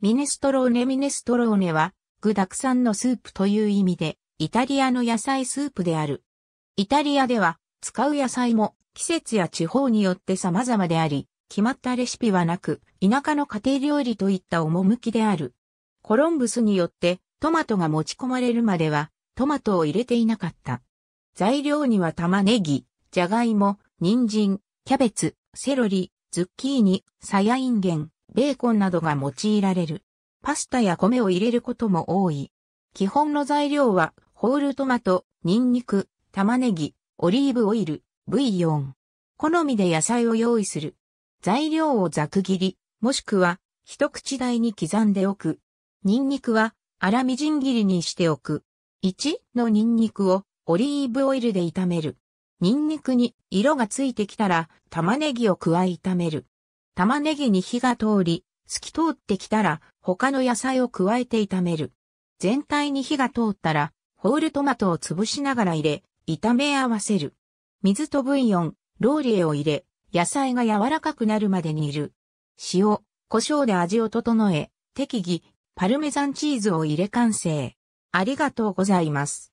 ミネストローネミネストローネは、具沢山のスープという意味で、イタリアの野菜スープである。イタリアでは、使う野菜も季節や地方によって様々であり、決まったレシピはなく、田舎の家庭料理といった趣である。コロンブスによってトマトが持ち込まれるまではトマトを入れていなかった。材料には玉ねぎ、じゃがいも、人参、キャベツ、セロリ、ズッキーニ、サヤいんげん、ベーコンなどが用いられる。パスタや米を入れることも多い。基本の材料は、ホールトマト、ニンニク、玉ねぎ、オリーブオイル、ブイヨン。好みで野菜を用意する。材料をざく切り、もしくは、一口大に刻んでおく。ニンニクは、粗みじん切りにしておく。1のニンニクをオリーブオイルで炒める。ニンニクに色がついてきたら玉ねぎを加え炒める。玉ねぎに火が通り、透き通ってきたら他の野菜を加えて炒める。全体に火が通ったら、ホールトマトを潰しながら入れ、炒め合わせる。水とブイヨン、ローリエを入れ、野菜が柔らかくなるまで煮る。塩、胡椒で味を整え、適宜、パルメザンチーズを入れ完成。ありがとうございます。